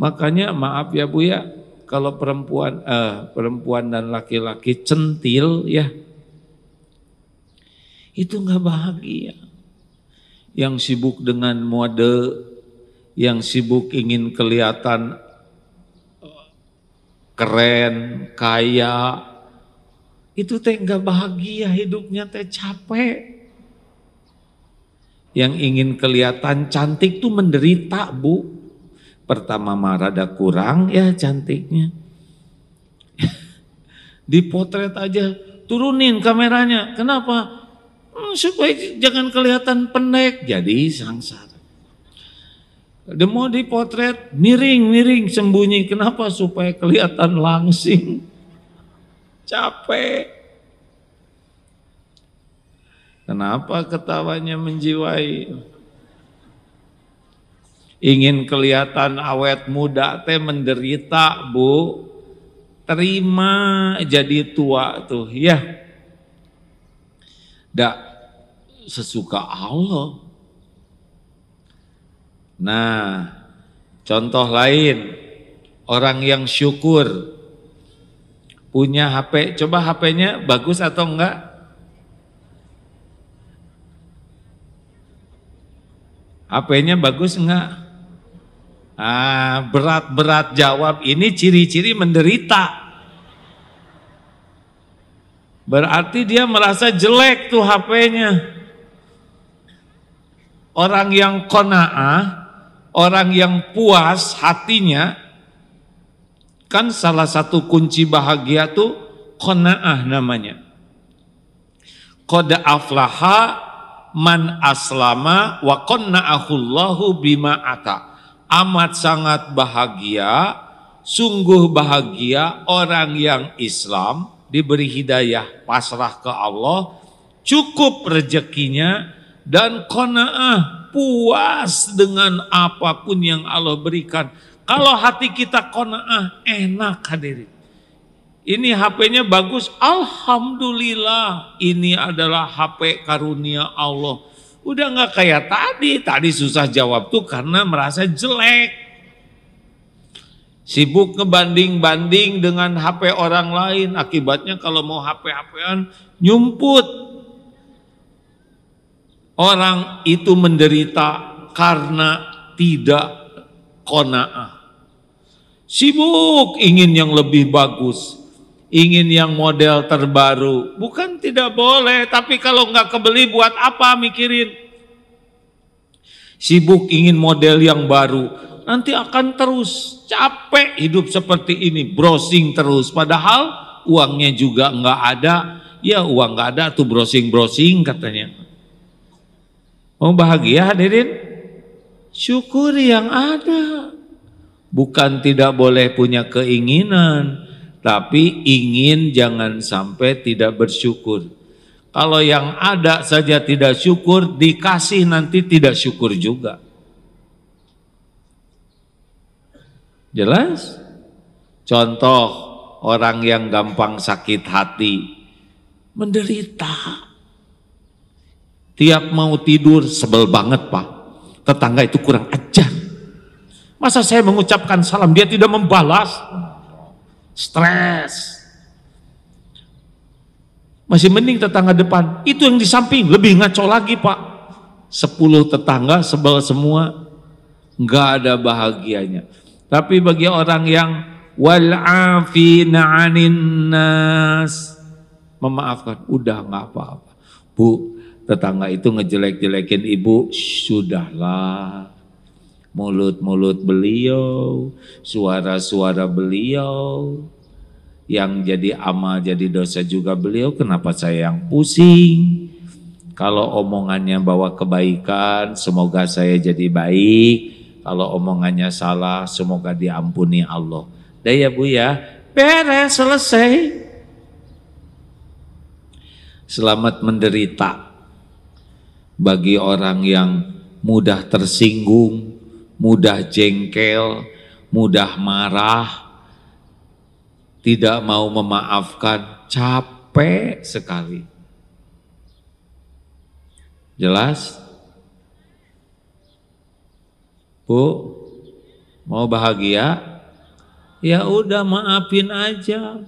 Makanya maaf ya Bu ya, kalau perempuan eh, perempuan dan laki-laki centil ya, itu nggak bahagia. Yang sibuk dengan mode, yang sibuk ingin kelihatan eh, keren, kaya, itu teh nggak bahagia hidupnya teh capek. Yang ingin kelihatan cantik tuh menderita bu. Pertama mah rada kurang ya cantiknya. Dipotret aja, turunin kameranya. Kenapa? Hmm, supaya jangan kelihatan pendek. Jadi sangsara. Demo dipotret miring-miring sembunyi. Kenapa? Supaya kelihatan langsing. Capek. Kenapa ketawanya menjiwai? ingin kelihatan awet muda teh menderita bu terima jadi tua tuh ya dak sesuka Allah nah contoh lain orang yang syukur punya HP coba HP-nya bagus atau enggak HP-nya bagus enggak? berat ah, berat-berat jawab ini ciri-ciri menderita. Berarti dia merasa jelek tuh HP-nya. Orang yang kona'ah, orang yang puas hatinya, kan salah satu kunci bahagia tuh kona'ah namanya. kode aflaha man aslama wa kona'ahullahu bima ata amat sangat bahagia, sungguh bahagia orang yang Islam diberi hidayah pasrah ke Allah, cukup rezekinya dan kona'ah puas dengan apapun yang Allah berikan. Kalau hati kita kona'ah enak hadirin. Ini HP-nya bagus, Alhamdulillah ini adalah HP karunia Allah Udah gak kayak tadi, tadi susah jawab tuh karena merasa jelek. Sibuk ngebanding-banding dengan HP orang lain, akibatnya kalau mau HP-HPan nyumput. Orang itu menderita karena tidak kona'ah. Sibuk ingin yang lebih bagus, ingin yang model terbaru. Bukan tidak boleh, tapi kalau nggak kebeli buat apa mikirin? Sibuk ingin model yang baru, nanti akan terus capek hidup seperti ini, browsing terus. Padahal uangnya juga nggak ada, ya uang nggak ada tuh browsing-browsing katanya. Mau oh, bahagia hadirin? Syukuri yang ada. Bukan tidak boleh punya keinginan, tapi ingin jangan sampai tidak bersyukur. Kalau yang ada saja tidak syukur, dikasih nanti tidak syukur juga. Jelas? Contoh orang yang gampang sakit hati menderita. Tiap mau tidur sebel banget, Pak. Tetangga itu kurang ajar. Masa saya mengucapkan salam dia tidak membalas? stres. Masih mending tetangga depan. Itu yang di samping, lebih ngaco lagi pak. Sepuluh tetangga sebel semua, nggak ada bahagianya. Tapi bagi orang yang nas memaafkan udah nggak apa-apa bu tetangga itu ngejelek-jelekin ibu sudahlah mulut-mulut beliau, suara-suara beliau, yang jadi amal jadi dosa juga beliau, kenapa saya yang pusing? Kalau omongannya bawa kebaikan, semoga saya jadi baik. Kalau omongannya salah, semoga diampuni Allah. Dah ya Bu ya, beres, selesai. Selamat menderita bagi orang yang mudah tersinggung, mudah jengkel, mudah marah, tidak mau memaafkan, capek sekali. Jelas? Bu, mau bahagia? Ya udah maafin aja.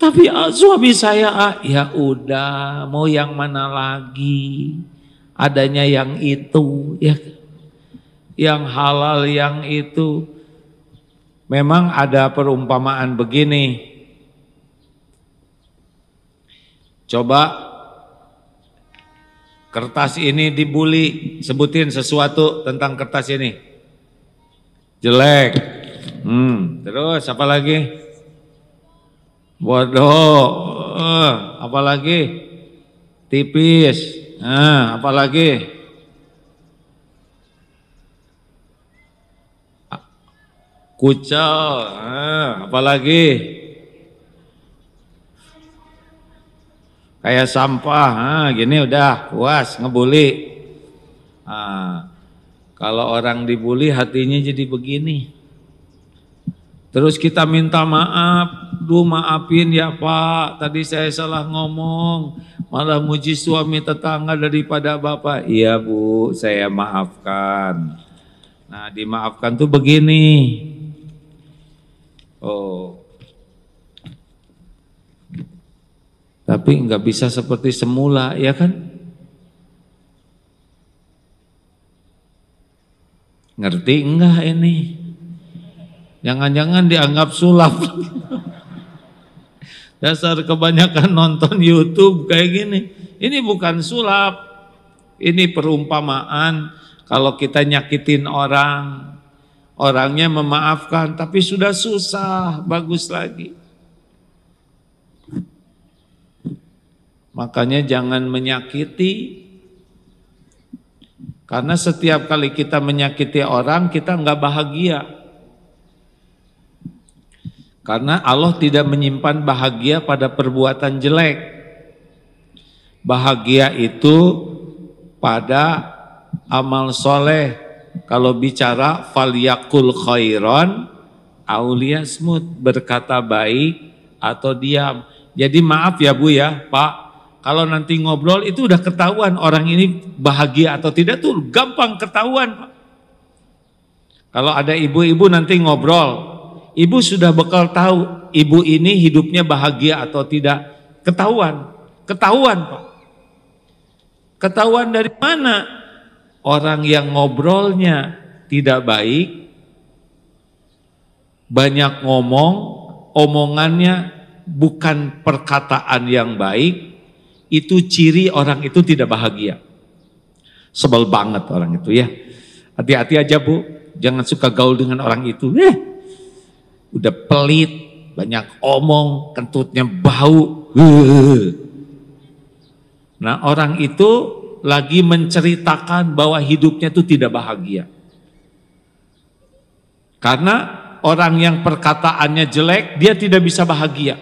Tapi ah, suami saya, ah, ya udah, mau yang mana lagi? Adanya yang itu, ya yang halal yang itu. Memang ada perumpamaan begini. Coba kertas ini dibully, sebutin sesuatu tentang kertas ini. Jelek. Hmm, terus apa lagi? Bodoh. Uh, eh, apa lagi? Tipis. Nah, apa lagi? kucel, ah, apalagi kayak sampah, ah, gini udah puas ngebully. Ah, kalau orang dibully hatinya jadi begini. Terus kita minta maaf, duh maafin ya Pak, tadi saya salah ngomong, malah muji suami tetangga daripada Bapak. Iya Bu, saya maafkan. Nah dimaafkan tuh begini, Oh. Tapi nggak bisa seperti semula, ya kan? Ngerti enggak ini? Jangan-jangan dianggap sulap. Dasar kebanyakan nonton YouTube kayak gini. Ini bukan sulap. Ini perumpamaan kalau kita nyakitin orang Orangnya memaafkan, tapi sudah susah, bagus lagi. Makanya jangan menyakiti. Karena setiap kali kita menyakiti orang, kita nggak bahagia. Karena Allah tidak menyimpan bahagia pada perbuatan jelek. Bahagia itu pada amal soleh, kalau bicara falyakul khairon aulia smut berkata baik atau diam. Jadi maaf ya Bu ya, Pak. Kalau nanti ngobrol itu udah ketahuan orang ini bahagia atau tidak tuh gampang ketahuan, Pak. Kalau ada ibu-ibu nanti ngobrol, ibu sudah bekal tahu ibu ini hidupnya bahagia atau tidak. Ketahuan, ketahuan Pak. Ketahuan dari mana? orang yang ngobrolnya tidak baik, banyak ngomong, omongannya bukan perkataan yang baik, itu ciri orang itu tidak bahagia. Sebel banget orang itu ya. Hati-hati aja bu, jangan suka gaul dengan orang itu. Eh, udah pelit, banyak omong, kentutnya bau. Nah orang itu lagi menceritakan bahwa hidupnya itu tidak bahagia. Karena orang yang perkataannya jelek, dia tidak bisa bahagia.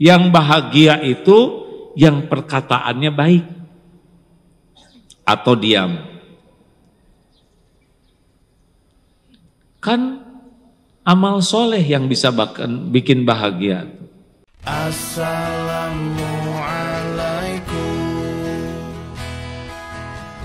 Yang bahagia itu yang perkataannya baik atau diam. Kan amal soleh yang bisa bikin bahagia. Assalamualaikum.